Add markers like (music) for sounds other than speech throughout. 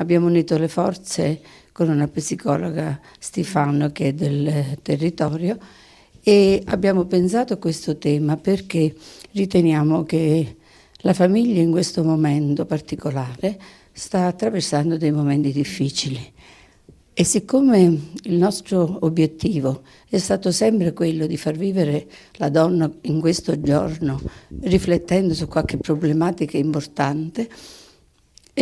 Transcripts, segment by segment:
Abbiamo unito le forze con una psicologa Stefano che è del territorio e abbiamo pensato a questo tema perché riteniamo che la famiglia in questo momento particolare sta attraversando dei momenti difficili. E siccome il nostro obiettivo è stato sempre quello di far vivere la donna in questo giorno, riflettendo su qualche problematica importante,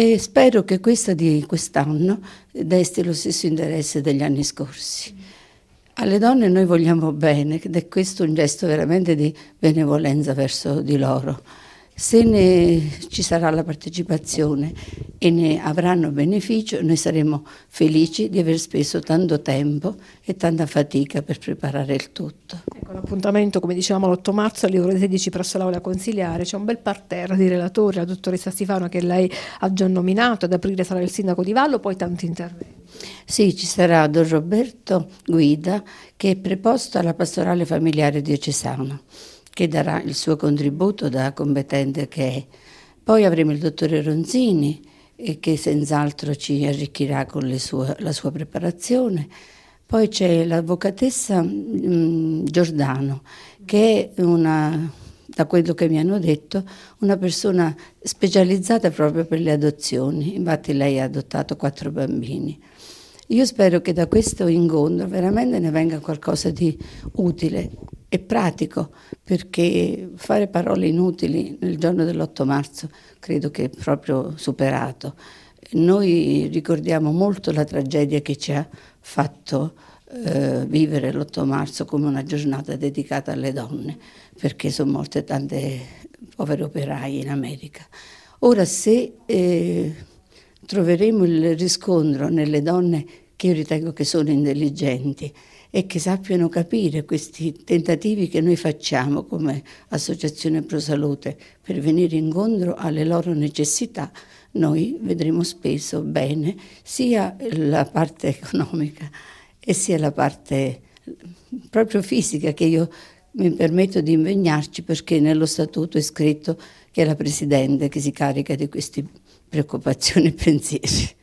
e spero che questa di quest'anno desti lo stesso interesse degli anni scorsi. Alle donne noi vogliamo bene ed è questo un gesto veramente di benevolenza verso di loro. Se ne, ci sarà la partecipazione e ne avranno beneficio, noi saremo felici di aver speso tanto tempo e tanta fatica per preparare il tutto. Con l'appuntamento, come dicevamo, l'8 marzo alle ore 16 presso l'Aula Consiliare c'è un bel parterre di relatori, la dottoressa Stefano che lei ha già nominato, ad aprire sarà il sindaco di Vallo, poi tanti interventi. Sì, ci sarà Don Roberto Guida che è preposto alla pastorale familiare diocesana, che darà il suo contributo da competente che è. Poi avremo il dottore Ronzini eh, che senz'altro ci arricchirà con sue, la sua preparazione poi c'è l'avvocatessa mh, mm, Giordano, che è una, da quello che mi hanno detto, una persona specializzata proprio per le adozioni. Infatti lei ha adottato quattro bambini. Io spero che da questo incontro veramente ne venga qualcosa di utile e pratico, perché fare parole inutili nel giorno dell'8 marzo credo che è proprio superato. Noi ricordiamo molto la tragedia che ci ha fatto eh, vivere l'8 marzo come una giornata dedicata alle donne, perché sono molte tante povere operaie in America. Ora se eh, troveremo il riscontro nelle donne che io ritengo che sono intelligenti e che sappiano capire questi tentativi che noi facciamo come Associazione Pro Salute per venire incontro alle loro necessità, noi vedremo speso bene sia la parte economica e sia la parte proprio fisica che io mi permetto di impegnarci perché nello statuto è scritto che è la Presidente che si carica di queste preoccupazioni e (laughs) pensieri.